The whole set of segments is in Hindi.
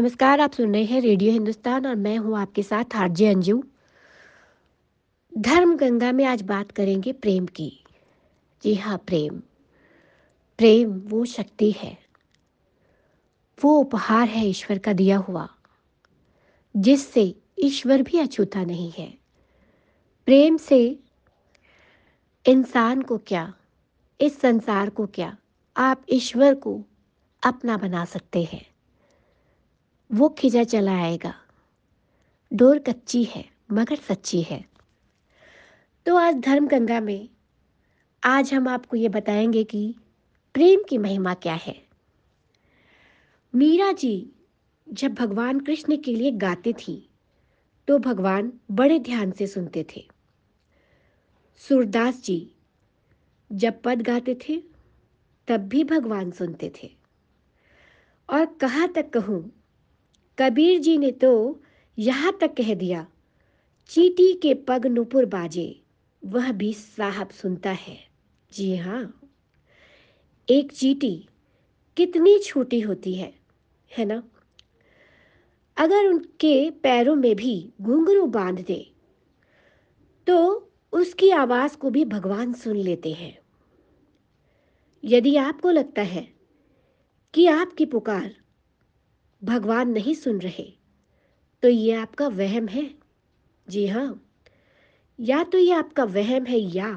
नमस्कार आप सुन रहे हैं रेडियो हिंदुस्तान और मैं हूं आपके साथ हारजे अंजू धर्म गंगा में आज बात करेंगे प्रेम की जी हाँ प्रेम प्रेम वो शक्ति है वो उपहार है ईश्वर का दिया हुआ जिससे ईश्वर भी अछूता नहीं है प्रेम से इंसान को क्या इस संसार को क्या आप ईश्वर को अपना बना सकते हैं वो खिंचा चला आएगा डोर कच्ची है मगर सच्ची है तो आज धर्म गंगा में आज हम आपको ये बताएंगे कि प्रेम की महिमा क्या है मीरा जी जब भगवान कृष्ण के लिए गाती थी तो भगवान बड़े ध्यान से सुनते थे सूरदास जी जब पद गाते थे तब भी भगवान सुनते थे और कहाँ तक कहूँ कबीर जी ने तो यहाँ तक कह दिया चीटी के पग नुपुर बाजे वह भी साहब सुनता है जी हाँ एक चीटी कितनी छोटी होती है है ना अगर उनके पैरों में भी घुंघरू बांध दे तो उसकी आवाज को भी भगवान सुन लेते हैं यदि आपको लगता है कि आपकी पुकार भगवान नहीं सुन रहे तो ये आपका वहम है जी हाँ या तो ये आपका वहम है या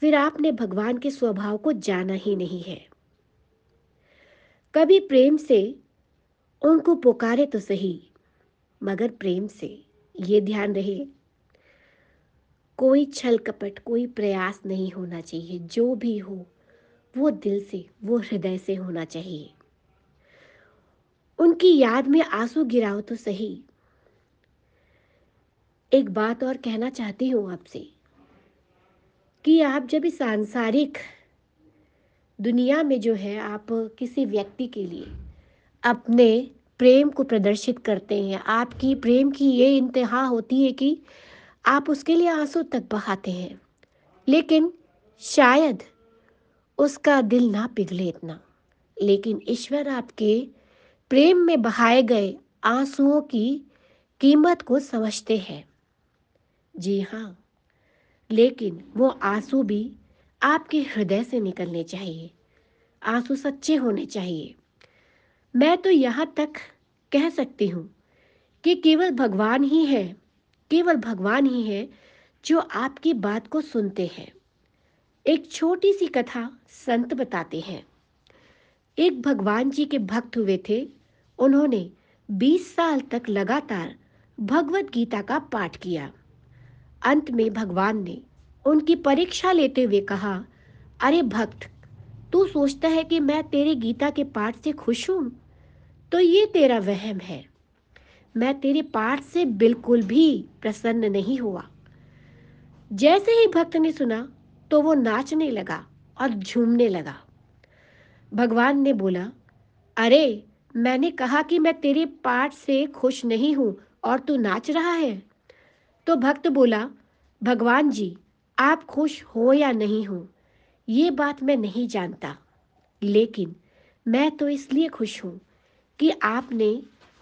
फिर आपने भगवान के स्वभाव को जाना ही नहीं है कभी प्रेम से उनको पुकारे तो सही मगर प्रेम से ये ध्यान रहे कोई छल कपट कोई प्रयास नहीं होना चाहिए जो भी हो वो दिल से वो हृदय से होना चाहिए उनकी याद में आंसू गिराओ तो सही एक बात और कहना चाहती हूँ आपसे कि आप जब इस सांसारिक दुनिया में जो है आप किसी व्यक्ति के लिए अपने प्रेम को प्रदर्शित करते हैं आपकी प्रेम की ये इंतहा होती है कि आप उसके लिए आंसू तक बहाते हैं लेकिन शायद उसका दिल ना पिघले इतना लेकिन ईश्वर आपके प्रेम में बहाए गए आंसुओं की कीमत को समझते हैं जी हाँ लेकिन वो आंसू भी आपके हृदय से निकलने चाहिए आंसू सच्चे होने चाहिए मैं तो यहाँ तक कह सकती हूँ कि केवल भगवान ही है केवल भगवान ही है जो आपकी बात को सुनते हैं एक छोटी सी कथा संत बताते हैं एक भगवान जी के भक्त हुए थे उन्होंने 20 साल तक लगातार भगवत गीता का पाठ किया अंत में भगवान ने उनकी परीक्षा लेते हुए कहा अरे भक्त तू सोचता है कि मैं तेरे गीता के पाठ से खुश हूँ तो ये तेरा वहम है मैं तेरे पाठ से बिल्कुल भी प्रसन्न नहीं हुआ जैसे ही भक्त ने सुना तो वो नाचने लगा और झूमने लगा भगवान ने बोला अरे मैंने कहा कि मैं तेरे पाठ से खुश नहीं हूँ और तू नाच रहा है तो भक्त बोला भगवान जी आप खुश हो या नहीं हो ये बात मैं नहीं जानता लेकिन मैं तो इसलिए खुश हूँ कि आपने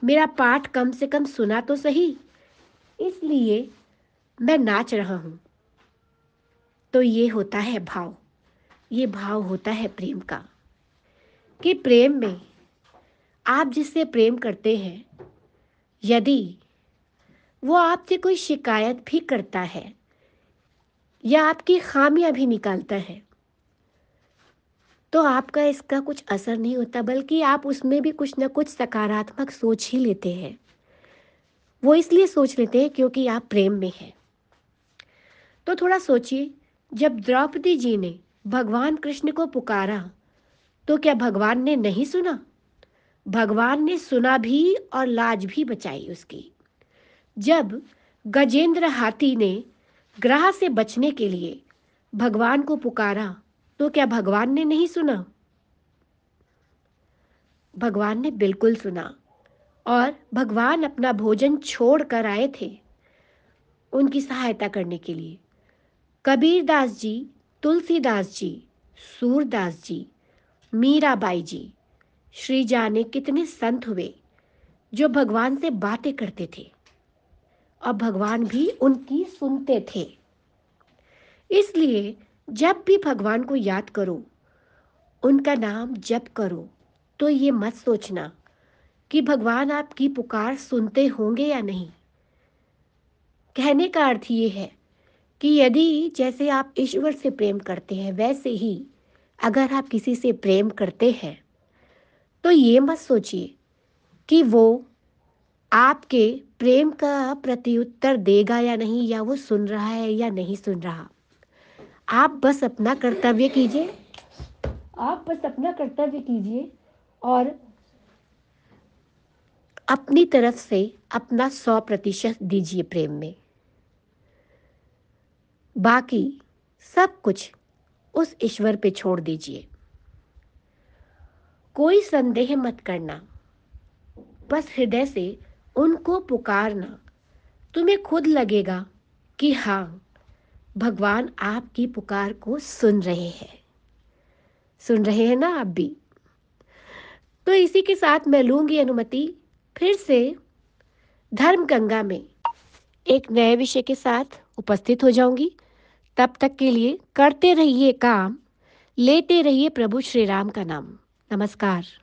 मेरा पाठ कम से कम सुना तो सही इसलिए मैं नाच रहा हूँ तो ये होता है भाव ये भाव होता है प्रेम का कि प्रेम में आप जिससे प्रेम करते हैं यदि वो आपसे कोई शिकायत भी करता है या आपकी खामियां भी निकालता है तो आपका इसका कुछ असर नहीं होता बल्कि आप उसमें भी कुछ ना कुछ सकारात्मक सोच ही लेते हैं वो इसलिए सोच लेते हैं क्योंकि आप प्रेम में हैं तो थोड़ा सोचिए जब द्रौपदी जी ने भगवान कृष्ण को पुकारा तो क्या भगवान ने नहीं सुना भगवान ने सुना भी और लाज भी बचाई उसकी जब गजेंद्र हाथी ने ग्रह से बचने के लिए भगवान को पुकारा तो क्या भगवान ने नहीं सुना भगवान ने बिल्कुल सुना और भगवान अपना भोजन छोड़ कर आए थे उनकी सहायता करने के लिए कबीरदास जी तुलसीदास जी सूरदास जी मीराबाई जी श्री जाने कितने संत हुए जो भगवान से बातें करते थे और भगवान भी उनकी सुनते थे इसलिए जब भी भगवान को याद करो उनका नाम जप करो तो ये मत सोचना कि भगवान आपकी पुकार सुनते होंगे या नहीं कहने का अर्थ ये है कि यदि जैसे आप ईश्वर से प्रेम करते हैं वैसे ही अगर आप किसी से प्रेम करते हैं तो ये मत सोचिए कि वो आपके प्रेम का प्रत्युत्तर देगा या नहीं या वो सुन रहा है या नहीं सुन रहा आप बस अपना कर्तव्य कीजिए आप बस अपना कर्तव्य कीजिए और अपनी तरफ से अपना सौ प्रतिशत दीजिए प्रेम में बाकी सब कुछ उस ईश्वर पे छोड़ दीजिए कोई संदेह मत करना बस हृदय से उनको पुकारना तुम्हें खुद लगेगा कि हाँ भगवान आपकी पुकार को सुन रहे हैं सुन रहे हैं ना आप भी तो इसी के साथ मैं लूंगी अनुमति फिर से धर्म गंगा में एक नए विषय के साथ उपस्थित हो जाऊंगी तब तक के लिए करते रहिए काम लेते रहिए प्रभु श्री राम का नाम नमस्कार